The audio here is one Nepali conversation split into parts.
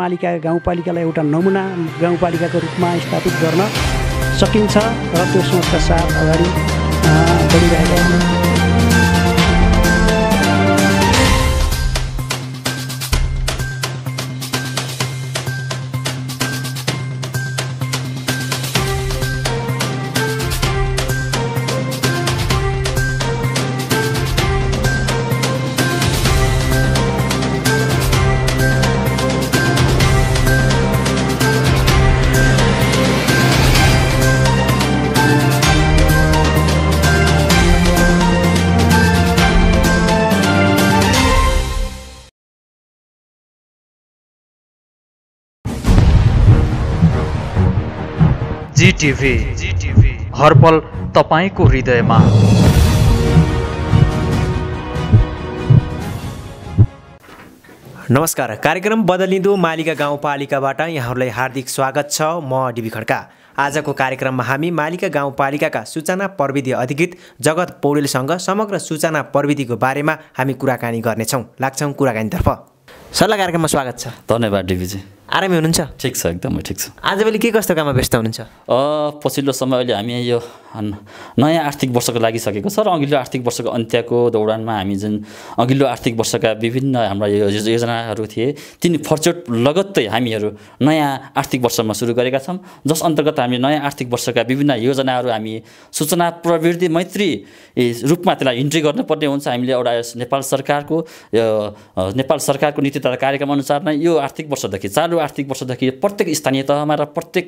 मालिका गाउँपालिकालाई एउटा नमुना गाउँपालिकाको रूपमा स्थापित गर्न सकिन्छ र त्यो सोचका साथ अगाडि बढिरहेका जिटिभी जिटिभी हरपल तपाईँको हृदयमा नमस्कार कार्यक्रम बदलिँदो मालिका गाउँपालिकाबाट यहाँहरूलाई हार्दिक स्वागत छ म डिबी खड्का आजको कार्यक्रममा हामी मालिका गाउँपालिकाका सूचना प्रविधि अधिकृत जगत पौडेलसँग समग्र सूचना प्रविधिको बारेमा हामी कुराकानी गर्नेछौँ लाग्छौँ कुराकानीतर्फ सल्लाह कार्यक्रममा स्वागत छ धन्यवाद डिबीजी आरामै हुनुहुन्छ ठिक छ एकदमै ठिक छ आजभोलि के कस्तो काममा व्यस्त हुनुहुन्छ पछिल्लो समय अहिले हामी यो नयाँ आर्थिक वर्षको सकेको छ र अघिल्लो आर्थिक वर्षको अन्त्यको दौडानमा हामी जुन अघिल्लो आर्थिक वर्षका विभिन्न हाम्रा योजनाहरू थिए तिनी फर्चोट लगत्तै हामीहरू नयाँ आर्थिक वर्षमा सुरु गरेका छौँ जस अन्तर्गत हामी नयाँ आर्थिक वर्षका विभिन्न योजनाहरू हामी सूचना प्रविधि मैत्री रूपमा त्यसलाई इन्ट्री गर्नुपर्ने हुन्छ हामीले एउटा नेपाल सरकारको नेपाल सरकारको नीति तथा कार्यक्रम अनुसार नै यो आर्थिक वर्षदेखि चालु आर्थिक वर्षदेखि प्रत्येक स्थानीय तहमा र प्रत्येक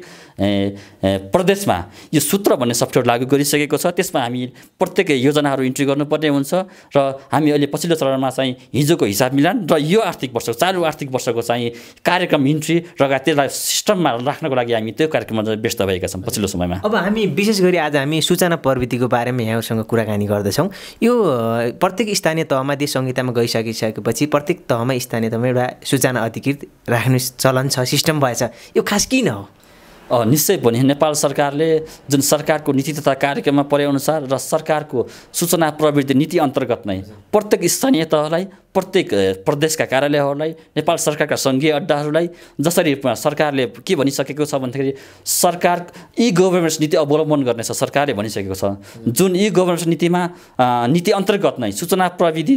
प्रदेशमा यो सूत्र भन्ने सफ्टवेयर लागू गरिसकेको छ त्यसमा हामी प्रत्येक योजनाहरू इन्ट्री गर्नुपर्ने हुन्छ र हामी अहिले पछिल्लो चरणमा चाहिँ हिजोको हिसाब मिलान र यो आर्थिक वर्ष चालु आर्थिक वर्षको चाहिँ कार्यक्रम इन्ट्री र त्यसलाई सिस्टममा राख्नको लागि हामी त्यो कार्यक्रममा व्यस्त भएका छौँ पछिल्लो समयमा अब हामी विशेष गरी आज हामी सूचना प्रविधिको बारेमा यहाँसँग कुराकानी गर्दछौँ यो प्रत्येक स्थानीय तहमा देश संहितामा गइसकिसकेपछि प्रत्येक तहमा स्थानीय तहमा एउटा सूचना अधिकृत राख्ने चलन छ सिस्टम भएछ यो खास किन हो निश्चय पनि नेपाल सरकारले जुन सरकारको नीति तथा कार्यक्रममा परेअनुसार र सरकारको सूचना प्रविधि नीति अन्तर्गत नै प्रत्येक स्थानीय तहलाई प्रत्येक प्रदेशका कार्यालयहरूलाई नेपाल सरकारका सङ्घीय अड्डाहरूलाई जसरी सरकारले के भनिसकेको छ भन्दाखेरि सरकार ई गभर्नेन्स नीति अवलम्बन गर्नेछ सरकारले भनिसकेको छ जुन इ गभर्नेन्स नीतिमा नीति अन्तर्गत नै सूचना प्रविधि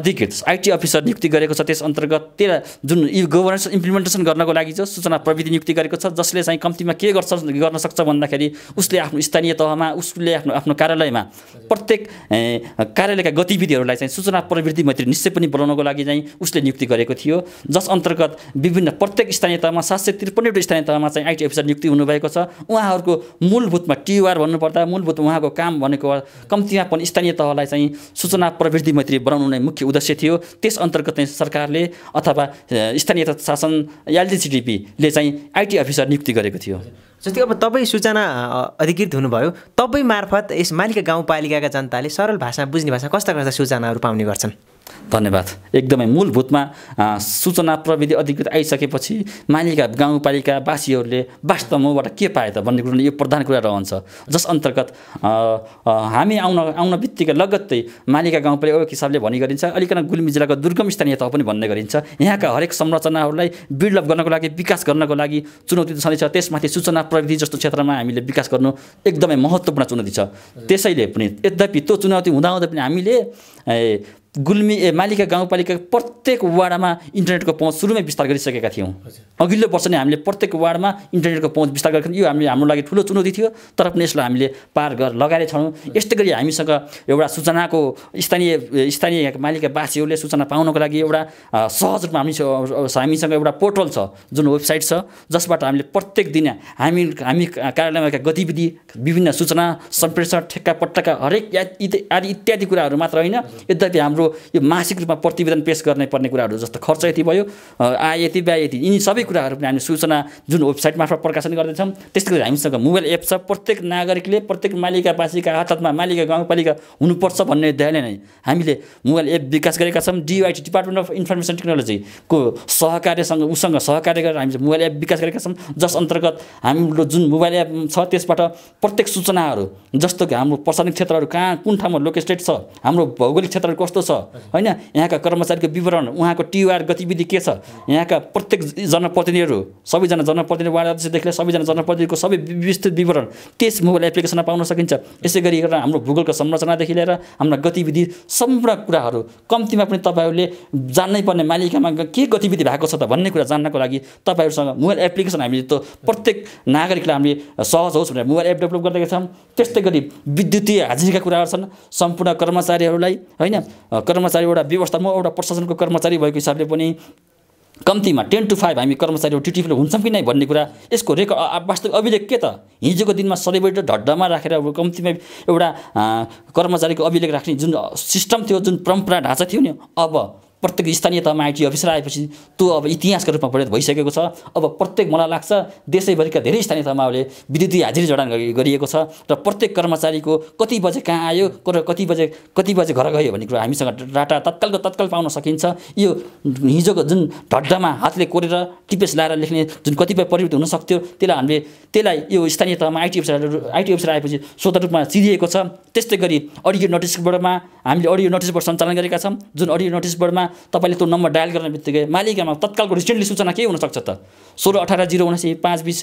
अधिकृत आइटी अफिसर नियुक्ति गरेको छ त्यस अन्तर्गत त्यही जुन इ गभर्नेन्स इम्प्लिमेन्टेसन गर्नको लागि चाहिँ सूचना प्रविधि नियुक्ति गरेको छ जसले चाहिँ कम्तीमा के गर्छ गर्न सक्छ भन्दाखेरि उसले आफ्नो स्थानीय तहमा उसले आफ्नो आफ्नो कार्यालयमा प्रत्येक कार्यालयका गतिविधिहरूलाई चाहिँ सूचना प्रविधि मैत्री निश्चय पनि बोलाउनको लागि चाहिँ उसले नियुक्ति गरेको थियो जस अन्तर्गत विभिन्न प्रत्येक स्थानीय तहमा सात सय त्रिपन्नवटा स्थानीय तहमा चाहिँ आइटी अफिसर नियुक्ति हुनुभएको छ उहाँहरूको मूलभूतमा टियुआर भन्नुपर्दा मूलभूत उहाँको काम भनेको कम्तीमा पनि स्थानीय तहलाई चाहिँ सूचना प्रविधि मैत्री बनाउनु नै मुख्य उद्देश्य थियो त्यस अन्तर्गत चाहिँ सरकारले अथवा स्थानीय शासन एलडिसिडिपीले चाहिँ आइटी अफिसर नियुक्ति गरेको थियो जस्तै अब तपाईँ सूचना अधिकृत हुनुभयो तपाईँ मार्फत यस मालिका गाउँपालिकाका जनताले सरल भाषा बुझ्ने भाषा कस्ता कस्ता सूचनाहरू पाउने गर्छन् धन्यवाद एकदमै मूलभूतमा सूचना प्रविधि अधिकृत आइसकेपछि मालिका गाउँपालिकावासीहरूले वास्तवमाबाट के पाए त भन्ने कुरो यो प्रधान कुरा रहन्छ जस अन्तर्गत हामी आउन आउन बित्तिकै लगत्तै मालिका गाउँपालिका एउटा हिसाबले भन्ने गरिन्छ अलिकन गुल्मी जिल्लाको दुर्गम स्थानीय तह पनि भन्ने गरिन्छ यहाँका हरेक संरचनाहरूलाई बिल्डअप गर्नको लागि विकास गर्नको लागि चुनौती त छँदैछ त्यसमाथि सूचना प्रविधि जस्तो क्षेत्रमा हामीले विकास गर्नु एकदमै महत्त्वपूर्ण चुनौती छ त्यसैले पनि यद्यपि त्यो चुनौती हुँदाहुँदै पनि हामीले गुल्मी ए मालिका गाउँपालिका प्रत्येक वार्डमा इन्टरनेटको पहुँच सुरुमै विस्तार गरिसकेका थियौँ अघिल्लो वर्ष नै हामीले प्रत्येक वार्डमा इन्टरनेटको पहुँच विस्तार गरेको यो हामीले हाम्रो लागि ठुलो चुनौती थियो तर पनि यसलाई हामीले पार गर लगाएर छौँ यस्तै गरी हामीसँग एउटा सूचनाको स्थानीय स्थानीय मालिकावासीहरूले सूचना पाउनको लागि एउटा सहज रूपमा हामी हामीसँग एउटा पोर्टल छ जुन वेबसाइट छ जसबाट हामीले प्रत्येक दिन हामी हामी कार्यालयमा गतिविधि विभिन्न सूचना सम्प्रेषण ठेक्का पट्टाका हरेक आदि इत्यादि कुराहरू मात्र होइन यद्यपि हाम्रो हाम्रो यो मासिक रूपमा प्रतिवेदन पेस गर्नै पर्ने कुराहरू जस्तो खर्च यति भयो आय यति ब्याय यति यिनी सबै कुराहरू पनि हामी सूचना जुन वेबसाइट मार्फत प्रकाशन गर्दैछौँ त्यस्तै गरी हामीसँग मोबाइल एप छ प्रत्येक नागरिकले प्रत्येक मालिकावासीका हातमा मालिका गाउँपालिका हुनुपर्छ भन्ने ध्यानले नै हामीले मोबाइल एप विकास गरेका छौँ डिआइटी डिपार्टमेन्ट अफ इन्फर्मेसन टेक्नोलोजीको सहकार्यसँग उसँग सहकार्य गरेर हामीले मोबाइल एप विकास गरेका छौँ जस अन्तर्गत हाम्रो जुन मोबाइल एप छ त्यसबाट प्रत्येक सूचनाहरू जस्तो कि हाम्रो प्रशासनिक क्षेत्रहरू कहाँ कुन ठाउँमा लोकेस्टेड छ हाम्रो भौगोलिक क्षेत्रहरू कस्तो छ होइन यहाँका कर्मचारीको विवरण उहाँको टियुआर गतिविधि के छ यहाँका प्रत्येक जनप्रतिनिधिहरू सबैजना जनप्रतिनिधि वार्ड अध्यक्षदेखि लिएर सबैजना जनप्रतिनिधिको सबै विस्तृत विवरण त्यस मोबाइल एप्लिकेसनमा पाउन सकिन्छ यसै गरी हाम्रो भूगोलको संरचनादेखि लिएर हाम्रा गतिविधि सम्पूर्ण कुराहरू कम्तीमा पनि तपाईँहरूले जान्नै पर्ने मालिकामा के गतिविधि भएको छ त भन्ने कुरा जान्नको लागि तपाईँहरूसँग मोबाइल एप्लिकेसन हामीले त प्रत्येक नागरिकलाई हामीले सहज होस् भनेर मोबाइल एप डेभलप गरिदिएका छौँ त्यस्तै गरी विद्युतीय हाजिरीका कुराहरू छन् सम्पूर्ण कर्मचारीहरूलाई होइन कर्मचारी एउटा व्यवस्था म एउटा प्रशासनको कर्मचारी भएको हिसाबले पनि कम्तीमा टेन टु फाइभ हामी कर्मचारी टिटिपीले हुन्छौँ कि नै भन्ने कुरा यसको रेक वास्तविक अभिलेख के त हिजोको दिनमा सधैँबाट ढड्डामा राखेर कम्तीमा एउटा कर्मचारीको अभिलेख राख्ने जुन सिस्टम थियो जुन परम्परा ढाँचा थियो नि अब प्रत्येक स्थानीय तहमा आइटी अफिसर आएपछि त्यो अब इतिहासको रूपमा परिणत भइसकेको छ अब प्रत्येक मलाई लाग्छ देशैभरिका धेरै स्थानीय तहमाहरूले विद्युतीय हाजिरी जडान गरिएको छ र प्रत्येक कर्मचारीको कति बजे कहाँ आयो र कति बजे कति बजे घर गयो भन्ने कुरा हामीसँग डाटा तत्कालको तत्काल पाउन सकिन्छ यो हिजोको जुन ढड्डामा हातले कोरेर टिपेस लगाएर लेख्ने जुन कतिपय परिवर्तन हुन सक्थ्यो त्यसलाई हामीले त्यसलाई यो स्थानीय तहमा आइटी अफिसर आइटी अफिसर आएपछि स्वतः रूपमा चिरिएको छ त्यस्तै गरी अडियो नोटिस बोर्डमा हामीले अडियो नोटिस बोर्ड सञ्चालन गरेका छौँ जुन अडियो नोटिस बोर्डमा तपाईँले त्यो नम्बर डायल गर्ने बित्तिकै मालिकमा तत्कालको रिसेन्टली सूचना के हुनसक्छ त सोह्र अठार जिरो उनासी पाँच बिस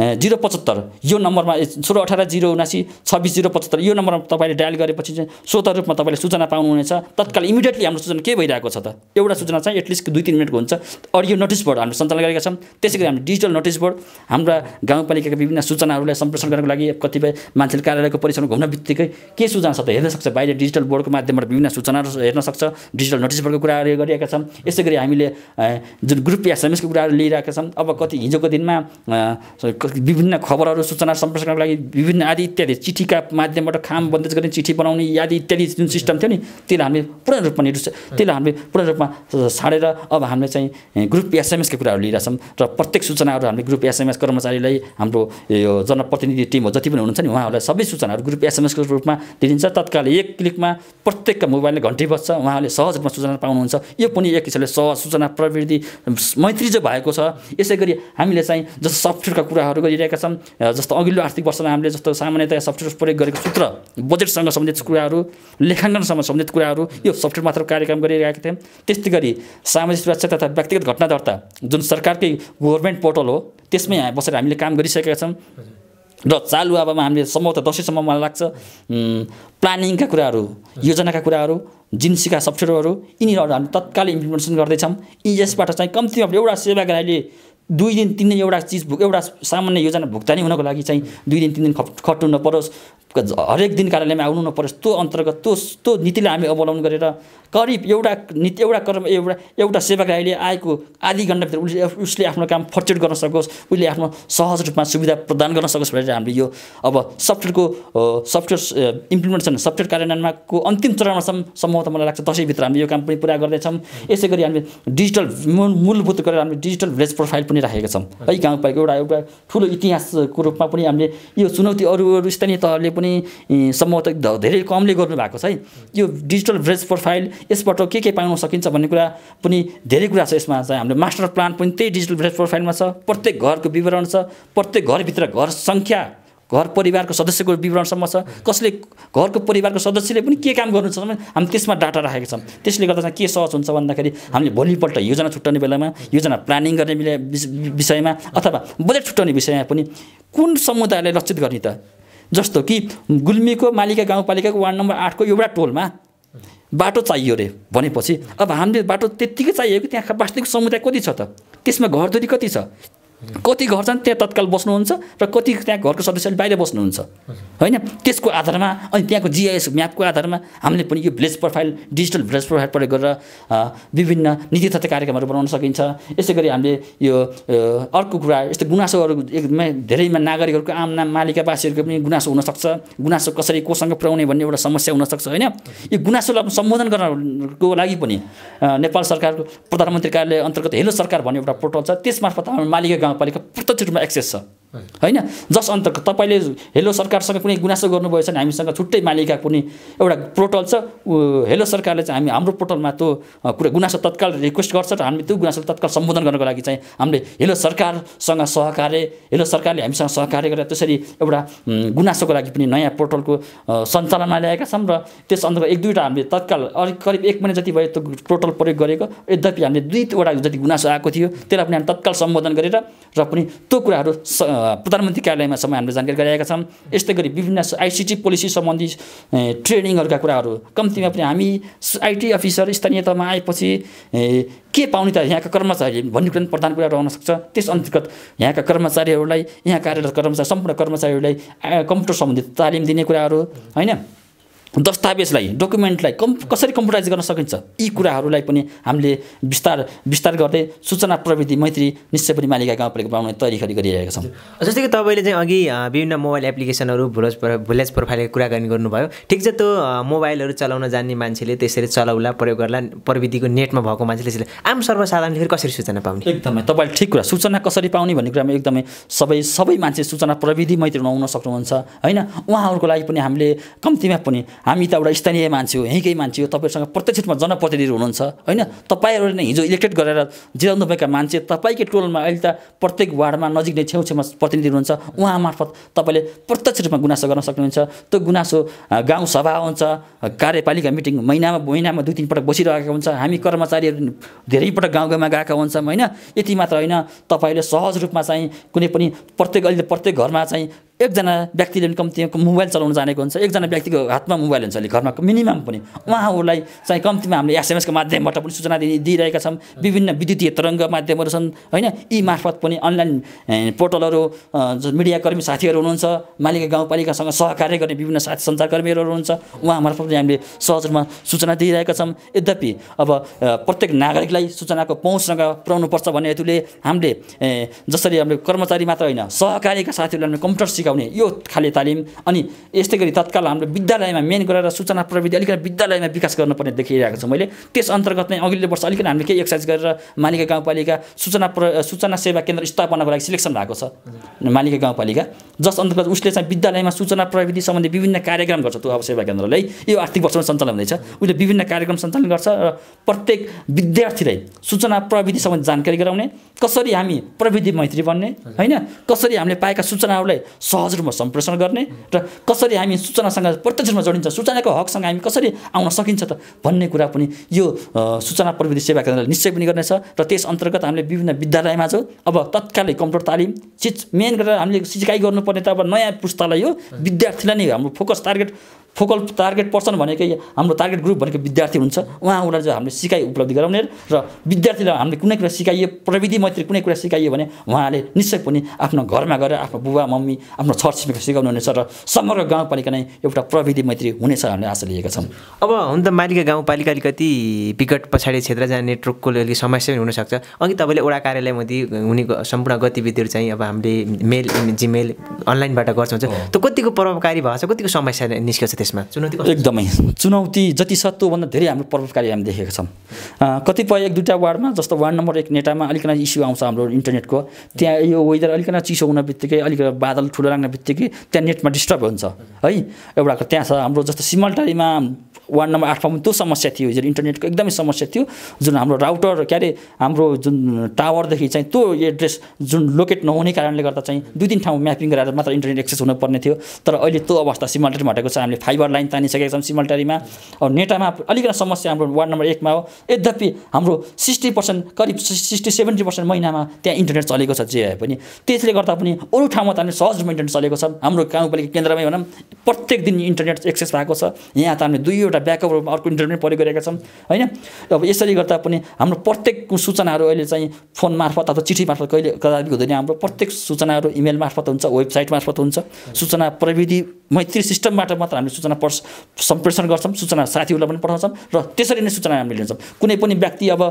जिरो पचहत्तर यो नम्बरमा सोह्र अठार जिरो उनासी छब्बिस जिरो पचहत्तर यो नम्बरमा तपाईँले डायल गरेपछि चाहिँ स्वतः रूपमा तपाईँले सूचना पाउनुहुनेछ तत्काल इमिडिएटली हाम्रो सूचना के भइरहेको छ त एउटा सूचना चाहिँ एटलिस्ट दुई तिन मिनटको हुन्छ अडियो नोटिस बोर्ड हामीले सञ्चालन गरेका छौँ त्यसै गरी हामीले डिजिटल नोटिस बोर्ड हाम्रा गाउँपालिकाका विभिन्न सूचनाहरूलाई सम्प्रेषण गर्नको लागि कतिपय मान्छेले कार्यालयको परिसरमा घुम्न बित्तिकै के सूचना छ त हेर्न सक्छ बाहिर डिजिटल बोर्डको माध्यमबाट विभिन्न सूचनाहरू हेर्न सक्छ डिजिटल नोटिस बोर्डको कुराहरू गरिरहेका छौँ यसै गरी हामीले जुन ग्रुप या समेसको कुराहरू लिइरहेका छौँ अब कति हिजोको दिनमा विभिन्न खबरहरू सूचना सम्प्रेषणको लागि विभिन्न आदि इत्यादि चिठीका माध्यमबाट खाम बन्देज गर्ने चिठी बनाउने आदि इत्यादि जुन सिस्टम थियो नि त्यसलाई हामीले पूर्ण रूपमा निरुस त्यसलाई हामीले पूर्ण रूपमा छाडेर अब हामीले चाहिँ ग्रुप एसएमएसको कुराहरू लिइरहेछौँ र प्रत्येक सूचनाहरू हामीले ग्रुप एसएमएस कर्मचारीलाई हाम्रो यो जनप्रतिनिधि टिम हो जति पनि हुनुहुन्छ नि उहाँहरूलाई सबै सूचनाहरू ग्रुप एसएमएसको रूपमा दिइन्छ तत्काल एक क्लिकमा प्रत्येकको मोबाइलले घन्टी बस्छ उहाँहरूले सहज रूपमा सूचना पाउनुहुन्छ यो पनि एक किसिमले सहज सूचना प्रविधि मैत्री चाहिँ भएको छ यसै गरी हामीले चाहिँ जस्तो सफ्टवेयरका कुराहरू घोषणाहरू गरिरहेका छन् जस्तो अघिल्लो आर्थिक वर्षमा हामीले जस्तो सामान्यतया सफ्टवेयर प्रयोग गरेको सूत्र बजेटसँग सम्बन्धित कुराहरू लेखाङ्कनसँग सम्बन्धित कुराहरू यो सफ्टवेयर मात्र कार्यक्रम गरिरहेका थियौँ त्यस्तै गरी सामाजिक सुरक्षा तथा व्यक्तिगत घटना दर्ता जुन सरकारकै गभर्मेन्ट पोर्टल हो त्यसमै बसेर हामीले काम गरिसकेका छौँ र चालु अबमा हामीले सम्भवतः दसैँसम्म मलाई लाग्छ प्लानिङका कुराहरू योजनाका कुराहरू जिन्सीका सफ्टवेयरहरू यिनीहरू हामी तत्काल इम्प्लिमेन्टेसन गर्दैछौँ यसबाट चाहिँ कम्तीमा एउटा सेवाग्राहीले दुई दिन तिन दिन एउटा चिज भुक एउटा सामान्य योजना भुक्तानी हुनको लागि चाहिँ दुई दिन तिन दिन खप खट्नु नपरोस् हरेक दिन कार्यालयमा आउनु नपरोस् त्यो अन्तर्गत त्यो त्यो नीतिलाई हामी अवलम्बन गरेर करिब एउटा नीति एउटा कर्म एउटा एउटा सेवाग्राहीले आएको आधी घन्टाभित्र उसले उसले आफ्नो काम फर्चेट गर्न सकोस् उसले आफ्नो सहज रूपमा सुविधा प्रदान गर्न सकोस् भनेर हामीले यो अब सफ्टवेयरको सफ्टवेयर इम्प्लिमेन्टेसन सफ्टवेयर कार्यान्वयनको अन्तिम चरणमासम्म सम्भवतः मलाई लाग्छ दसैँभित्र हामी यो काम पनि पुरा गर्दैछौँ यसै गरी हामी डिजिटल मूलभूत गरेर हामी डिजिटल भेज प्रोफाइल पनि पनि राखेका छौँ है गाउँपालिका एउटा एउटा ठुलो इतिहासको रूपमा पनि हामीले यो चुनौती अरू अरू स्थानीय तहले पनि सम्भवत धेरै कमले गर्नुभएको छ है यो डिजिटल ब्रेज प्रोफाइल यसबाट के के पाउन सकिन्छ भन्ने कुरा पनि धेरै कुरा छ यसमा चाहिँ हाम्रो मास्टर प्लान पनि त्यही डिजिटल ब्रेज प्रोफाइलमा छ प्रत्येक घरको विवरण छ प्रत्येक घरभित्र घर सङ्ख्या घर परिवारको सदस्यको विवरणसम्म छ कसले घरको परिवारको सदस्यले पनि के काम गर्नु छ भने हामी त्यसमा डाटा राखेका छौँ त्यसले गर्दा चाहिँ के सहज हुन्छ भन्दाखेरि हामीले भोलिपल्ट योजना छुट्याउने बेलामा योजना प्लानिङ गर्ने बेला विषयमा अथवा बजेट छुट्याउने विषयमा पनि कुन समुदायलाई लक्षित गर्ने त जस्तो कि गुल्मीको मालिका गाउँपालिकाको वार्ड नम्बर आठको एउटा टोलमा बाटो चाहियो अरे भनेपछि अब हामीले बाटो त्यत्तिकै चाहिएको कि त्यहाँ वास्तविक समुदाय कति छ त त्यसमा घरधुरी कति छ कति घर छन् त्यहाँ तत्काल बस्नुहुन्छ र कति त्यहाँ घरको सदस्यले बाहिर बस्नुहुन्छ होइन त्यसको आधारमा अनि त्यहाँको जिआइएस म्यापको आधारमा हामीले पनि यो village profile digital village profile प्रयोग गरेर विभिन्न नीति तथा कार्यक्रमहरू बनाउन सकिन्छ यसै गरी हामीले यो अर्को कुरा यस्तो गुनासोहरू एकदमै धेरैमा नागरिकहरूको आम नाम मालिकावासीहरूको पनि गुनासो हुनसक्छ गुनासो कसरी कोसँग पुऱ्याउने भन्ने एउटा समस्या हुनसक्छ होइन यो गुनासोलाई सम्बोधन गर्नको लागि पनि नेपाल सरकारको प्रधानमन्त्री कार्यालय अन्तर्गत हेलो सरकार भन्ने एउटा पोर्टल छ त्यसमार्फत हाम्रो मालिका गाउँपालिका प्रत्यक्ष रूपमा एक्सेस छ होइन जस अन्तर्गत तपाईँले हेलो सरकारसँग कुनै गुनासो गर्नुभएछ भने हामीसँग छुट्टै मालिका कुनै एउटा पोर्टल छ हेलो सरकारले चाहिँ हामी हाम्रो पोर्टलमा त्यो कुरा गुनासो तत्काल रिक्वेस्ट गर्छ र हामी त्यो गुनासो तत्काल सम्बोधन गर्नको लागि चाहिँ हामीले हेलो सरकारसँग सहकार्य हेलो सरकारले हामीसँग सहकार्य गरेर त्यसरी एउटा गुनासोको लागि पनि नयाँ पोर्टलको सञ्चालनमा ल्याएका छौँ र त्यस अन्तर्गत एक दुईवटा हामीले तत्काल करिब एक महिना जति भयो त्यो पोर्टल प्रयोग गरेको यद्यपि हामीले दुईवटा जति गुनासो आएको थियो त्यसलाई पनि हामी तत्काल सम्बोधन गरेर र पनि त्यो कुराहरू प्रधानमन्त्री कार्यालयमा समय हामीले जानकारी गराएका छौँ यस्तै गरी विभिन्न आइसिटी पोलिसी सम्बन्धी ट्रेनिङहरूका कुराहरू कम्तीमा पनि हामी आइटी अफिसर स्थानीय तहमा आएपछि के पाउने त यहाँका कर्मचारीले भन्ने कुरा प्रधान कुरा सक्छ त्यस अन्तर्गत यहाँका कर्मचारीहरूलाई यहाँ कार्यरत कर्मचारी सम्पूर्ण कर्मचारीहरूलाई कम्प्युटर सम्बन्धी तालिम दिने कुराहरू होइन दस्तावेजलाई डकुमेन्टलाई कम् कसरी कम्प्युटाइज गर्न सकिन्छ यी कुराहरूलाई पनि हामीले विस्तार विस्तार गर्दै सूचना प्रविधि मैत्री निश्चय पनि मालिका गाउँपालिका बनाउने तयारी गरिरहेका छौँ जस्तै कि तपाईँले चाहिँ अघि विभिन्न मोबाइल एप्लिकेसनहरू प्र भुलेज प्रोफाइलको गर्ने गर्नुभयो ठिक छ त्यो मोबाइलहरू चलाउन जान्ने मान्छेले त्यसरी चलाउला प्रयोग गर्ला प्रविधिको नेटमा भएको मान्छेले त्यसरी आम सर्वसाधारणले फेरि कसरी सूचना पाउने एकदमै तपाईँले ठिक कुरा सूचना कसरी पाउने भन्ने कुरामा एकदमै सबै सबै मान्छे सूचना प्रविधि मैत्री नहुन सक्नुहुन्छ होइन उहाँहरूको लागि पनि हामीले कम्तीमा पनि हामी त एउटा स्थानीय मान्छे हो यहीँकै मान्छे हो तपाईँहरूसँग प्रत्यक्ष रूपमा जनप्रतिनिधि हुनुहुन्छ होइन तपाईँहरूले नै हिजो इलेक्टेड गरेर जिराउनु भएका मान्छे तपाईँकै टोलमा अहिले त प्रत्येक वार्डमा नजिक नै छेउछेउमा प्रतिनिधि हुनुहुन्छ उहाँ मार्फत तपाईँले प्रत्यक्ष रूपमा गुनासो गर्न सक्नुहुन्छ त्यो गुनासो गाउँ सभा हुन्छ कार्यपालिका मिटिङ महिनामा महिनामा दुई तिनपटक बसिरहेको हुन्छ हामी कर्मचारीहरू धेरैपटक गाउँ गाउँमा गएका हुन्छौँ होइन यति मात्र होइन तपाईँले सहज रूपमा चाहिँ कुनै पनि प्रत्येक अहिले प्रत्येक घरमा चाहिँ एकजना व्यक्तिले पनि कम्ती मोबाइल चलाउन जानेको हुन्छ एकजना व्यक्तिको हातमा मोबाइल हुन्छ अहिले घरमा मिनिमम पनि उहाँहरूलाई चाहिँ कम्तीमा हामीले एसएमएसको माध्यमबाट पनि सूचना दिने दिइरहेका छौँ विभिन्न विद्युतीय तरङ्ग माध्यमहरू छन् होइन यी मार्फत पनि अनलाइन पोर्टलहरू मिडियाकर्मी साथीहरू हुनुहुन्छ मालिका गाउँपालिकासँग सहकार्य गर्ने विभिन्न साथी सञ्चारकर्मीहरू हुनुहुन्छ उहाँ मार्फत पनि हामीले सहज रूपमा सूचना दिइरहेका छौँ यद्यपि अब प्रत्येक नागरिकलाई सूचनाको पहुँचसँग पुऱ्याउनुपर्छ भन्ने हेतुले हामीले जसरी हामीले कर्मचारी मात्र होइन सहकारीका साथीहरूलाई हामीले कम्प्युटर सिकाउने यो खाले तालिम अनि यस्तै गरी तत्काल हाम्रो विद्यालयमा मेन गरेर सूचना प्रविधि अलिकति विद्यालयमा विकास गर्नुपर्ने देखिरहेको छु मैले त्यस अन्तर्गत नै अघिल्लो वर्ष अलिकति हामीले केही एक्सर्साइज गरेर मालिका गाउँपालिका सूचना प्र सूचना सेवा केन्द्र स्थापनाको लागि सिलेक्सन भएको छ मालिका गाउँपालिका जस अन्तर्गत उसले चाहिँ विद्यालयमा सूचना प्रविधि सम्बन्धी विभिन्न कार्यक्रम गर्छ त्यो अब सेवा केन्द्रलाई यो आर्थिक वर्षमा सञ्चालन हुँदैछ उसले विभिन्न कार्यक्रम सञ्चालन गर्छ र प्रत्येक विद्यार्थीलाई सूचना प्रविधि सम्बन्धी जानकारी गराउने कसरी हामी प्रविधि मैत्री बन्ने होइन कसरी हामीले पाएका सूचनाहरूलाई सहज रूपमा सम्प्रेषण गर्ने र कसरी हामी सूचनासँग प्रत्यक्ष रूपमा जोडिन्छ सूचनाको हकसँग हामी कसरी आउन सकिन्छ त भन्ने कुरा पनि यो सूचना प्रविधि सेवा केन्द्रले निश्चय पनि गर्नेछ र त्यस अन्तर्गत हामीले विभिन्न विद्यालयमा छौँ अब तत्कालै कम्प्युटर तालिम चिज मेन गरेर हामीले सिकाइ गर्नुपर्ने त अब नयाँ पुस्तालाई यो विद्यार्थीलाई नै हाम्रो focus target focal target person भनेकै हाम्रो टार्गेट ग्रुप भनेको विद्यार्थी हुन्छ उहाँ उनीहरू चाहिँ हामीले सिकाइ उपलब्धि गराउने र विद्यार्थीलाई हामीले कुनै कुरा सिकाइयो प्रविधि मैत्री कुनै कुरा सिकाइयो भने उहाँले निश्चय पनि आफ्नो घरमा गएर आफ्नो बुबा मम्मी आफ्नो छर सिकाउनु हुनेछ र समग्र गाउँपालिका नै एउटा प्रविधि मैत्री हुनेछ हामीले आशा लिएका छौँ अब हुन त मालिका गाउँपालिका अलिकति विकट पछाडि क्षेत्र जाने नेटवर्कको अलिक समस्या पनि हुनसक्छ अघि तपाईँले एउटा कार्यालयमध्ये हुने सम्पूर्ण गतिविधिहरू चाहिँ अब हामीले मेल जिमेल अनलाइनबाट गर्छौँ त कतिको प्रभावकारी भएको छ कतिको समस्या निस्केको छ त्यसमा चुनौती एकदमै चुनौती जति छ त्योभन्दा धेरै हाम्रो प्रभावकारी हामी देखेका छौँ कतिपय एक दुईवटा वार्डमा जस्तो वार्ड नम्बर एक नेटामा अलिकति इस्यु आउँछ हाम्रो इन्टरनेटको त्यहाँ यो वेदर अलिकति चिसो हुन बित्तिकै अलिकति बादल ठुलो लाग्ने बित्तिकै त्यहाँ नेटमा डिस्टर्ब हुन्छ है एउटा त्यहाँ छ हाम्रो जस्तो सिमलटारीमा वार्ड नम्बर आठ पनि त्यो समस्या थियो हिजो इन्टरनेटको एकदमै समस्या थियो जुन हाम्रो राउटर के अरे हाम्रो जुन टावरदेखि चाहिँ त्यो एड्रेस जुन लोकेट नहुने कारणले गर्दा चाहिँ दुई तिन ठाउँ म्यापिङ गराएर मात्र इन्टरनेट एक्सेस हुनुपर्ने थियो तर अहिले त्यो अवस्था सिमल्टरी हटेको छ हामीले फाइबर लाइन तानिसकेका छौँ सिमल्टरीमा अब नेटामा अलिकति समस्या हाम्रो वार्ड नम्बर एकमा हो यद्यपि हाम्रो सिक्सटी पर्सेन्ट करिब सिक्सटी सेभेन्टी पर्सेन्ट महिनामा त्यहाँ इन्टरनेट चलेको छ जे आए पनि त्यसले गर्दा पनि अरू ठाउँमा त हामीले सहज इन्टरनेट चलेको छ हाम्रो गाउँपालिका केन्द्रमै भनौँ प्रत्येक दिन इन्टरनेट एक्सेस भएको छ यहाँ त हामीले दुईवटा एउटा ब्याकअप रूपमा अर्को इन्टरनेट प्रयोग गरेका छन् होइन अब यसरी गर्दा पनि हाम्रो प्रत्येक सूचनाहरू अहिले चाहिँ फोन मार्फत अथवा चिठी मार्फत कहिले कदापि हुँदैन हाम्रो प्रत्येक सूचनाहरू इमेल मार्फत हुन्छ वेबसाइट मार्फत हुन्छ सूचना प्रविधि मैत्री सिस्टमबाट मात्र हामीले सूचना पर्स सम्प्रेषण गर्छौँ सूचना साथीहरूलाई पनि पठाउँछौँ र त्यसरी नै सूचना हामीले लिन्छौँ कुनै पनि व्यक्ति अब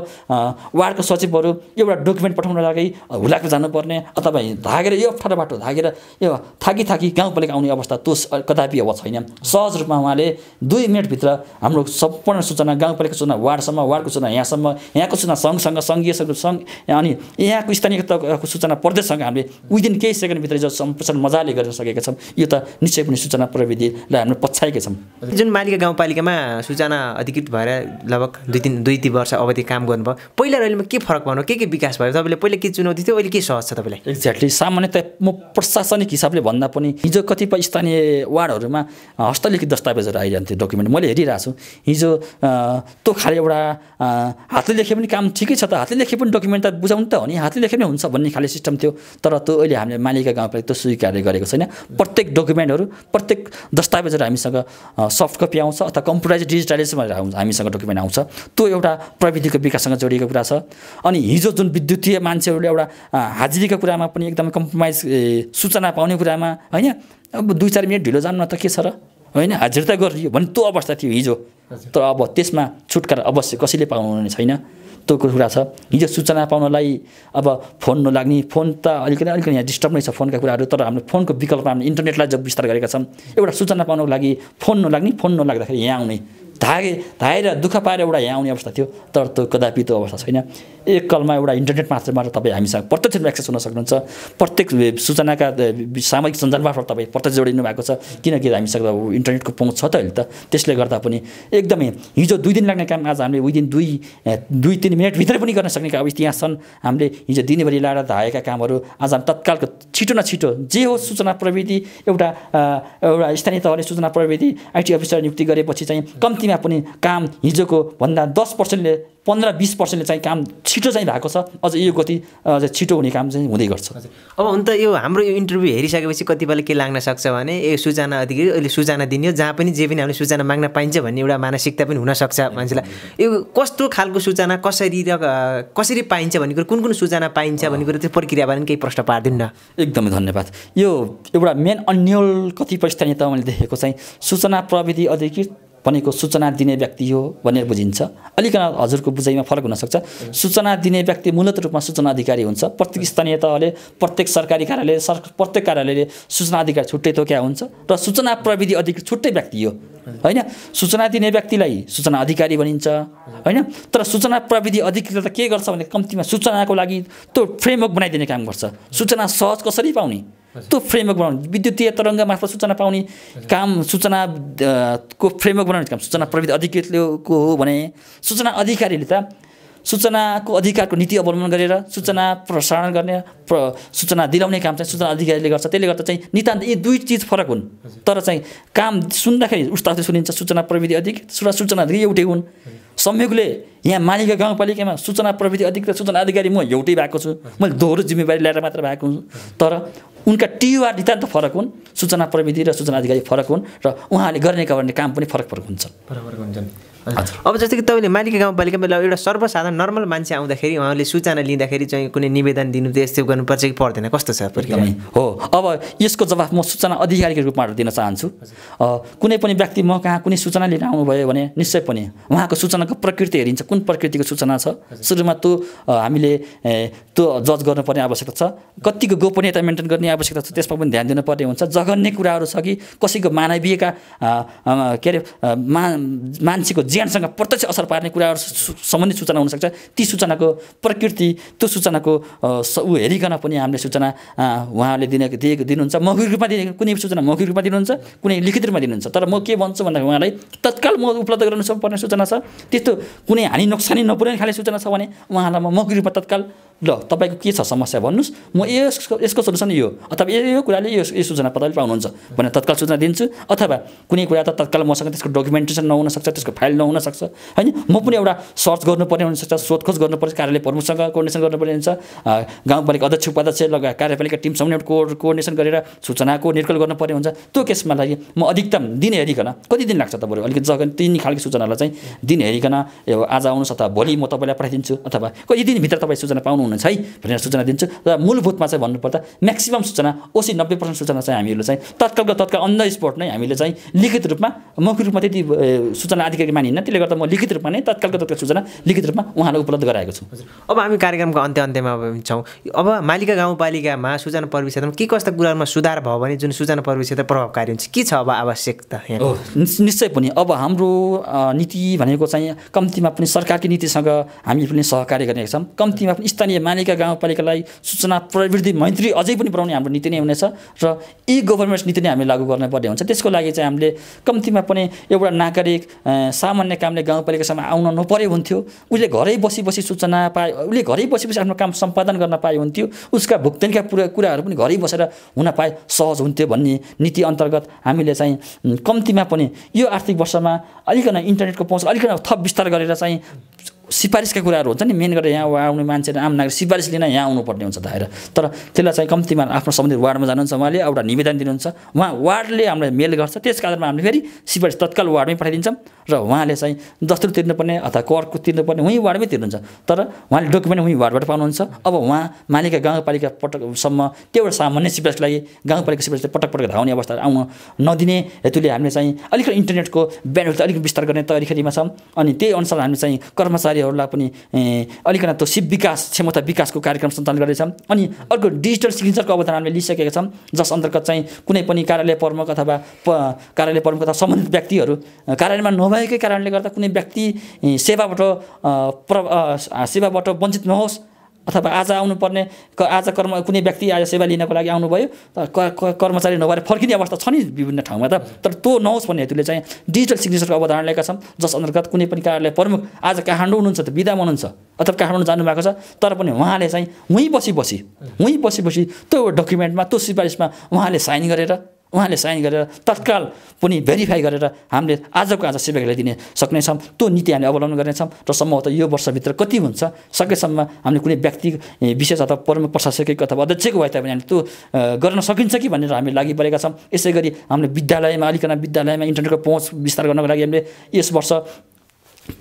वार्डको सचिवहरू एउटा डकुमेन्ट पठाउन लागि हुलाएको जानुपर्ने अथवा धागेर यो अप्ठ्यारो बाटो धागेर यो थाकी थाकी गाउँपालिका आउने अवस्था त्यो कदापि अब छैन सहज रूपमा उहाँले दुई मिनटभित्र हाम्रो सम्पूर्ण सूचना गाउँपालिका सूचना वार्डसम्म वार्डको सूचना यहाँसम्म यहाँको सूचना सङ्घसँग सङ्घीय सङ्घ अनि यहाँको स्थानीय तहको सूचना प्रदेशसँग हामीले विदिन केही सेकेन्डभित्र जो सम्प्रेषण मजाले गर्न सकेका छौँ यो त निश्चय पनि सूचना प्रविधिलाई हामीले पछ्याएकै छौँ जुन मालिका गाउँपालिकामा सूचना अधिकृत भएर लगभग दुई तिन दुई तिन वर्ष अवधि काम गर्नुभयो पहिला र अहिलेमा के फरक भयो के के विकास भयो तपाईँले पहिला के चुनौती थियो अहिले के सहज छ तपाईँलाई एक्ज्याक्टली सामान्यतया म प्रशासनिक हिसाबले भन्दा पनि हिजो कतिपय स्थानीय वार्डहरूमा हस्तलिखित दस्तावेजहरू आइरहन्थ्यो डकुमेन्ट मैले हेरि गरिरहेको छु हिजो त्यो खाले एउटा हातले लेखे पनि काम ठिकै छ त हातले लेखे पनि डकुमेन्ट त बुझाउनु त हो नि हातले लेखे पनि हुन्छ भन्ने खाले सिस्टम थियो तर त्यो अहिले हामीले मालिका गाउँपालि त्यो स्वीकारले गरेको छैन प्रत्येक डकुमेन्टहरू प्रत्येक दस्तावेजहरू हामीसँग सफ्ट कपी आउँछ अथवा कम्प्युटराइज डिजिटलाइज भनेर आउँछ हामीसँग डकुमेन्ट आउँछ त्यो एउटा प्रविधिको विकाससँग जोडिएको कुरा छ अनि हिजो जुन विद्युतीय मान्छेहरूले एउटा हाजिरीको कुरामा पनि एकदमै कम्प्रोमाइज सूचना पाउने कुरामा होइन अब दुई चार मिनट ढिलो जानु न त के छ र होइन हाजिरता गरियो भने त्यो अवस्था थियो हिजो तर अब त्यसमा छुटकारा अवश्य कसैले पाउनुहुने छैन त्यो कुरा छ हिजो सूचना पाउनलाई अब फोन नलाग्ने फोन त अलिकति अलिकति यहाँ डिस्टर्ब नै छ फोनका कुराहरू तर हामीले फोनको विकल्प हामीले इन्टरनेटलाई जब विस्तार गरेका छौँ एउटा सूचना पाउनको लागि फोन नलाग्ने फोन नलाग्दाखेरि यहाँ आउने धागे धाएर दुःख पाएर एउटा यहाँ आउने अवस्था थियो तर त्यो कदापि त्यो अवस्था छैन एक कलमा एउटा इन्टरनेट मात्र मात्र तपाईँ हामीसँग प्रत्यक्ष एक्सेस हुन सक्नुहुन्छ प्रत्येक सूचनाका सामाजिक सञ्जाल मार्फत तपाईँ प्रत्यक्ष जोडिनु भएको छ किनकि हामीसँग इन्टरनेटको पहुँच छ त अहिले त त्यसले गर्दा पनि एकदमै हिजो दुई दिन लाग्ने काम आज हामीले विदिन दुई दुई तिन मिनटभित्रै पनि गर्न सक्ने अब यहाँ छन् हामीले हिजो दिनभरि लाएर धाएका कामहरू आज हामी तत्कालको छिटो न छिटो जे हो सूचना प्रविधि एउटा एउटा स्थानीय तहले सूचना प्रविधि आइटी अफिसर नियुक्ति गरेपछि चाहिँ कम्ती कम्तीमा पनि काम हिजोको भन्दा दस पर्सेन्टले पन्ध्र बिस पर्सेन्टले चाहिँ काम छिटो चाहिँ भएको छ अझ यो गति अझ छिटो हुने काम चाहिँ हुँदै गर्छ अब हुन त यो हाम्रो यो इन्टरभ्यू हेरिसकेपछि कतिपयले के लाग्न सक्छ भने यो सूचना अधिकारी अहिले सूचना दिने जहाँ पनि जे पनि हामीले सूचना माग्न पाइन्छ भन्ने एउटा मानसिकता पनि हुनसक्छ मान्छेलाई यो कस्तो खालको सूचना कसरी र कसरी पाइन्छ भन्ने कुरो कुन कुन सूचना पाइन्छ भन्ने कुरो त्यो प्रक्रियाबारे केही प्रश्न पार्दिनँ एकदमै धन्यवाद यो एउटा मेन अन्यल कतिपय स्थानीय त मैले देखेको चाहिँ सूचना प्रविधि अधिकृत भनेको सूचना दिने व्यक्ति हो भनेर बुझिन्छ अलिकन हजुरको बुझाइमा फरक हुनसक्छ सूचना दिने व्यक्ति मूलत रूपमा सूचना अधिकारी हुन्छ प्रत्येक स्थानीय तहले प्रत्येक सरकारी कार्यालय सर प्रत्येक कार्यालयले सूचना अधिकारी छुट्टै तोक्या हुन्छ र सूचना प्रविधि अधिकृत छुट्टै व्यक्ति हो होइन सूचना दिने व्यक्तिलाई सूचना अधिकारी भनिन्छ होइन तर सूचना प्रविधि त के गर्छ भने कम्तीमा सूचनाको लागि त्यो फ्रेमवर्क बनाइदिने काम गर्छ सूचना सहज कसरी पाउने त्यो फ्रेमवर्क बनाउने विद्युतीय तरङ्ग मार्फत सूचना पाउने काम सूचना को फ्रेमवर्क बनाउने काम सूचना प्रविधि अधिकृतको हो भने सूचना अधिकारीले त सूचनाको अधिकारको नीति अवलम्बन गरेर सूचना प्रसारण गर्ने प्र सूचना दिलाउने काम चाहिँ सूचना अधिकारीले गर्छ त्यसले गर्दा चाहिँ नितान्त यी दुई चिज फरक हुन् तर चाहिँ काम सुन्दाखेरि उस्तादले सुनिन्छ सूचना प्रविधि अधिकृत सूचना अधिकारी एउटै हुन् संयोगले यहाँ मालिका गाउँपालिकामा सूचना प्रविधि अधिकृत सूचना अधिकारी म एउटै भएको छु मैले दोहोरो जिम्मेवारी ल्याएर मात्र भएको हुन्छु तर उनका टियुआर नितान्त फरक हुन् सूचना प्रविधि र सूचना अधिकारी फरक हुन् र उहाँले गर्ने गर्ने काम पनि फरक फरक हुन्छन् फरक फरक हुन्छन् अब जस्तो कि तपाईँले मालिका गाउँपालिकामा एउटा सर्वसाधारण नर्मल मान्छे आउँदाखेरि उहाँले सूचना लिँदाखेरि चाहिँ कुनै निवेदन दिनु त्यो यस्तो गर्नुपर्छ कि पर्दैन कस्तो छ हो अब यसको जवाफ म सूचना अधिकारीको रूपमा दिन चाहन्छु कुनै पनि व्यक्ति म कहाँ कुनै सूचना लिएर आउनुभयो भने निश्चय पनि उहाँको सूचनाको प्रकृति हेरिन्छ कुन प्रकृतिको सूचना छ सुरुमा त्यो हामीले त्यो जज गर्नुपर्ने आवश्यकता छ कतिको गोपनीयता मेन्टेन गर्ने आवश्यकता छ त्यसमा पनि ध्यान दिनुपर्ने हुन्छ जघन्य कुराहरू छ कि कसैको मानवीयका के अरे मा मान्छेको ज्यानसँग प्रत्यक्ष असर पार्ने कुराहरू सम्बन्धित सूचना हुनसक्छ ती सूचनाको प्रकृति त्यो सूचनाको ऊ हेरिकन पनि हामीले सूचना उहाँहरूले दिने दिएको दिनुहुन्छ मौखिक रूपमा दिने कुनै सूचना मौखिक रूपमा दिनुहुन्छ कुनै लिखित रूपमा दिनुहुन्छ तर म के भन्छु भन्दाखेरि उहाँलाई तत्काल म उपलब्ध गर्नु सक्नुपर्ने सूचना छ त्यस्तो कुनै हानि नोक्सानी नपुर्याउने खाले सूचना छ भने उहाँलाई म मौखिक रूपमा तत्काल ल तपाईँको के छ समस्या भन्नुहोस् म यसको यसको सोल्युसन यो अथवा यो कुराले यो यो सूचना तपाईँले पाउनुहुन्छ भनेर तत्काल सूचना दिन्छु अथवा कुनै कुरा त तत्काल मसँग त्यसको डकुमेन्टेसन नहुनसक्छ त्यसको फाइल न हुनसक्छ होइन म पनि एउटा सर्च गर्नुपर्ने हुनसक्छ सोधखोज गर्नुपर्छ कार्यालय प्रमुखसँग कोर्डिनेसन गर्नुपर्ने हुन्छ गाउँपालिका अध्यक्ष उपाध्यक्ष लगाए कार्यपालिका टिमसँग एउटा कोर्डिनेसन गरेर सूचनाको निर्कल गर्नुपर्ने हुन्छ त्यो केसमा लागि म अधिकतम दिन हेरिकन कति दिन लाग्छ तपाईँहरू अलिकति जग्गा तिन खालको सूचनालाई चाहिँ दिन हेरिकन यो आज आउनुहोस् अथवा भोलि म तपाईँलाई पठाइदिन्छु अथवा कति दिनभित्र तपाईँ सूचना पाउनुहुनेछ है भनेर सूचना दिन्छु र मूलभूतमा चाहिँ भन्नुपर्दा म्याक्सिमम् सूचना ओसी नब्बे पर्सेन्ट सूचना चाहिँ हामीहरूले चाहिँ तत्कालको तत्काल अन द नै हामीले चाहिँ लिखित रूपमा मौखिक रूपमा त्यति सूचना आधिकारिक मानिस पानी होइन त्यसले गर्दा म लिखित रूपमा नै तत्कालको तत्काल सूचना लिखित रूपमा उहाँलाई उपलब्ध गराएको छु अब हामी कार्यक्रमको अन्त्य अन्त्यमा अब छौँ अब मालिका गाउँपालिकामा सूचना प्रवि के कस्ता कुराहरूमा सुधार भयो भने जुन सूचना प्रवि प्रभावकारी हुन्छ के छ अब आवश्यकता हो निश्चय पनि अब हाम्रो नीति भनेको चाहिँ कम्तीमा पनि सरकारकै नीतिसँग हामी पनि सहकार्य गरेका छौँ कम्तीमा पनि स्थानीय मालिका गाउँपालिकालाई सूचना प्रविधि मैत्री अझै पनि बनाउने हाम्रो नीति नै हुनेछ र ई गभर्मेन्ट नीति नै हामीले लागू गर्नुपर्ने हुन्छ त्यसको लागि चाहिँ हामीले कम्तीमा पनि एउटा नागरिक सामाजिक सामान्य कामले गाउँपालिकासम्म आउन नपरे हुन्थ्यो उसले घरै बसी बसी सूचना पाए उसले घरै बसी बसी आफ्नो काम सम्पादन गर्न पाए हुन्थ्यो उसका भुक्तानीका पुरा कुराहरू पनि घरै बसेर हुन पाए सहज हुन्थ्यो भन्ने नीति अन्तर्गत हामीले चाहिँ कम्तीमा पनि यो आर्थिक वर्षमा अलिकन इन्टरनेटको पहुँच अलिकन थप विस्तार गरेर चाहिँ सिफारिसका कुराहरू हुन्छ नि मेन गरेर यहाँ आउने मान्छे आम नागरिक सिफारिस लिन यहाँ आउनुपर्ने हुन्छ धाएर तर त्यसलाई चाहिँ कम्तीमा आफ्नो सम्बन्धित वार्डमा जानुहुन्छ उहाँले एउटा निवेदन दिनुहुन्छ उहाँ वार्डले हामीलाई मेल गर्छ त्यस कारणमा हामीले फेरि सिफारिस तत्काल वार्डमै पठाइदिन्छौँ र उहाँले चाहिँ दस्तुर तिर्नुपर्ने अथवा करको तिर्नुपर्ने उहीँ वार्डमै तिर्नुहुन्छ तर उहाँले डकुमेन्ट उहीँ वार्डबाट पाउनुहुन्छ अब उहाँ मालिका गाउँपालिका पटकसम्म त्यो एउटा सामान्य सिफारिसको लागि गाउँपालिका सिफारिसलाई पटक पटक धाउने अवस्था आउन नदिने हेतुले हामीले चाहिँ अलिकति इन्टरनेटको ब्यान्ड अलिक विस्तार गर्ने तरिखेरीमा छौँ अनि त्यही अनुसार हामी चाहिँ कर्मचारी कर्मचारीहरूलाई पनि अलिकति त्यो सिप विकास क्षमता विकासको कार्यक्रम सञ्चालन गर्दैछ अनि अर्को डिजिटल सिग्नेचरको अवधारणा हामीले लिइसकेका छौँ जस अन्तर्गत चाहिँ कुनै पनि कार्यालय प्रमुख अथवा कार्यालय प्रमुख अथवा सम्बन्धित व्यक्तिहरू कार्यालयमा नभएकै कारणले गर्दा कुनै व्यक्ति सेवाबाट प्र सेवाबाट वञ्चित नहोस् अथवा आज आउनुपर्ने आज कर्म कुनै व्यक्ति आज सेवा लिनको लागि आउनुभयो कर्मचारी नभएर फर्किने अवस्था छ नि विभिन्न ठाउँमा त तर त्यो नहोस् भन्ने हेतुले चाहिँ डिजिटल सिग्नेचरको अवधारणा लिएका छन् जस अन्तर्गत कुनै पनि कार्यालय प्रमुख आज काठमाडौँ हुनुहुन्छ त विदा हुनुहुन्छ अथवा काठमाडौँ जानुभएको छ तर पनि उहाँले चाहिँ उहीँ बसी बसी उहीँ बसी बसी त्यो डकुमेन्टमा त्यो सिफारिसमा उहाँले साइन गरेर उहाँले साइन गरेर तत्काल पनि भेरिफाई गरेर हामीले आजको आज सिपेकलाई दिने सक्नेछौँ त्यो नीति हामीले अवलम्बन गर्नेछौँ र सम्भवतः यो वर्षभित्र कति हुन्छ सकेसम्म हामीले कुनै व्यक्ति विशेष अथवा प्रमुख प्रशासकीय अथवा अध्यक्षको भए तापनि हामीले त्यो गर्न सकिन्छ कि भनेर हामी लागि परेका छौँ यसै गरी हामीले विद्यालयमा अलिकति विद्यालयमा इन्टरनेटको पहुँच विस्तार गर्नको लागि हामीले यस वर्ष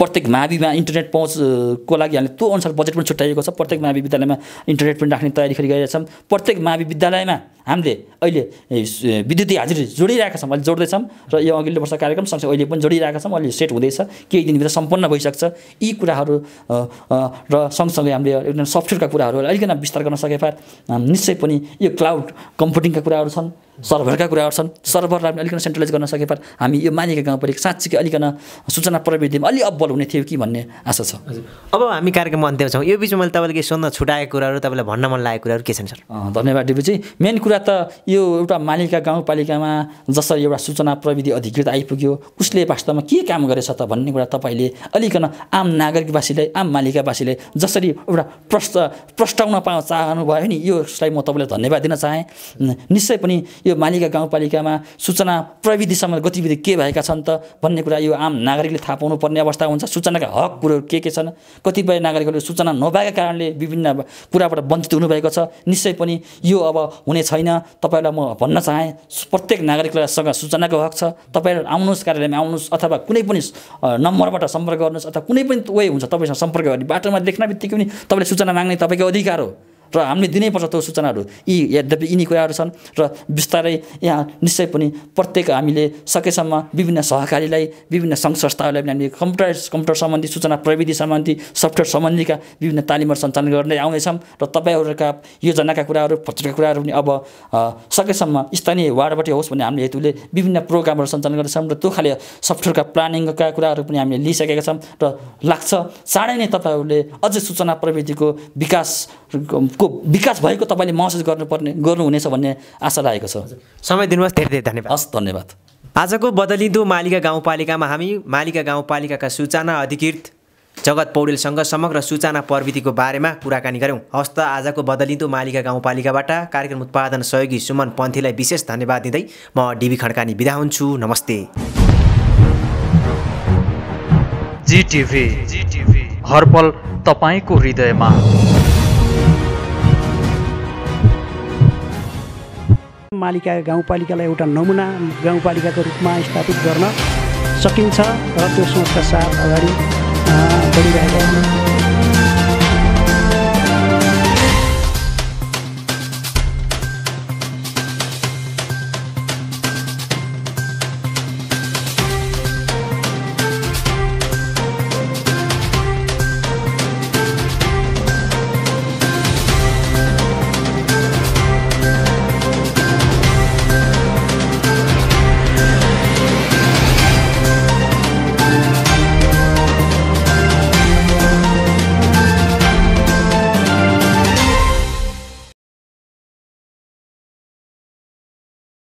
प्रत्येक माविमा इन्टरनेट पहुँचको लागि हामीले त्यो अनुसार बजेट पनि छुट्याइएको छ प्रत्येक मावि विद्यालयमा इन्टरनेट पनि राख्ने तयारी गरिरहेछौँ प्रत्येक मावि विद्यालयमा हामीले अहिले विद्युतीय हाजिरी जोडिरहेका छौँ अहिले जोड्दैछौँ र यो अघिल्लो वर्ष कार्यक्रम सँगसँगै अहिले पनि जोडिरहेका छौँ अहिले सेट हुँदैछ केही दिनभित्र सम्पन्न भइसक्छ यी कुराहरू र सँगसँगै हामीले एकदम सफ्टवेयरका कुराहरू अलिकति विस्तार गर्न सके पार निश्चय पनि यो क्लाउड कम्प्युटिङका कुराहरू छन् सर्भरका कुराहरू छन् सर्भरलाई पनि अलिकति सेन्ट्रलाइज गर्न सके पार हामी यो मानेका परेको साँच्चीकै अलिकन सूचना प्रविधिमा अलि अब्बल हुने थियो कि भन्ने आशा छ अब हामी कार्यक्रम अन्त्यमा छौँ यो बिचमा मैले तपाईँले केही सोध्न छुटाएको कुराहरू तपाईँलाई भन्न मन लागेको कुराहरू के छन् सर धन्यवाद डिबुजी मेन कुरा कुरा त यो एउटा मालिका गाउँपालिकामा जसरी एउटा सूचना प्रविधि अधिकृत आइपुग्यो उसले वास्तवमा के काम गरेछ त भन्ने कुरा तपाईँले अलिकन आम नागरिकवासीलाई आम मालिकावासीलाई जसरी एउटा प्रश्न प्रस्टाउन पा चाहनुभयो नि यो म तपाईँलाई धन्यवाद दिन चाहेँ निश्चय पनि यो मालिका गाउँपालिकामा सूचना प्रविधिसम्म गतिविधि के भएका छन् त भन्ने कुरा यो आम नागरिकले थाहा पाउनुपर्ने अवस्था हुन्छ सूचनाका हक कुरोहरू के के छन् कतिपय नागरिकहरूले सूचना नभएको कारणले विभिन्न कुराबाट वञ्चित हुनुभएको छ निश्चय पनि यो अब हुने छैन होइन तपाईँलाई म भन्न चाहेँ प्रत्येक सँग सूचनाको हक छ तपाईँहरू आउनुहोस् कार्यालयमा आउनुहोस् अथवा कुनै पनि नम्बरबाट सम्पर्क गर्नुहोस् अथवा कुनै पनि वे हुन्छ तपाईँसँग सम्पर्क गर्ने बाटोमा देख्न बित्तिकै पनि तपाईँले सूचना माग्ने तपाईँको अधिकार हो र हामीले दिनैपर्छ त्यो सूचनाहरू यी यद्यपि यिनी कुराहरू छन् र बिस्तारै यहाँ निश्चय पनि प्रत्येक हामीले सकेसम्म विभिन्न सहकारीलाई विभिन्न सङ्घ संस्थाहरूलाई पनि हामीले कम्प्युटर कम्प्युटर सम्बन्धी सूचना प्रविधि सम्बन्धी सफ्टवेयर सम्बन्धीका विभिन्न तालिमहरू सञ्चालन गर्दै आउनेछौँ र तपाईँहरूका योजनाका कुराहरू पत्रका कुराहरू पनि अब सकेसम्म स्थानीय वार्डबाटै होस् भन्ने हामीले हेतुले विभिन्न प्रोग्रामहरू सञ्चालन गर्दैछौँ र त्यो खाले सफ्टवेयरका प्लानिङका कुराहरू पनि हामीले लिइसकेका छौँ र लाग्छ चाँडै नै तपाईँहरूले अझै सूचना प्रविधिको विकास को विकास भएको तपाईँले महसुस गर्नुपर्ने गर्नुहुनेछ भन्ने आशा लागेको छ समय दिनुहोस् धेरै धेरै धन्यवाद हस् धन्यवाद आजको बदलिँदो मालिका गाउँपालिकामा हामी मालिका गाउँपालिकाका सूचना अधिकृत जगत पौडेलसँग समग्र सूचना प्रविधिको बारेमा कुराकानी गऱ्यौँ त आजको बदलिँदो मालिका गाउँपालिकाबाट कार्यक्रम उत्पादन सहयोगी सुमन पन्थीलाई विशेष धन्यवाद दिँदै म डिबी खड्कानी बिदा हुन्छु नमस्ते जी टिभी हरपल तपाईँको हृदयमा मालिका गाउँपालिकालाई एउटा नमुना गाउँपालिकाको रूपमा स्थापित गर्न सकिन्छ र त्यो सोचका साथ अगाडि बढिरहेका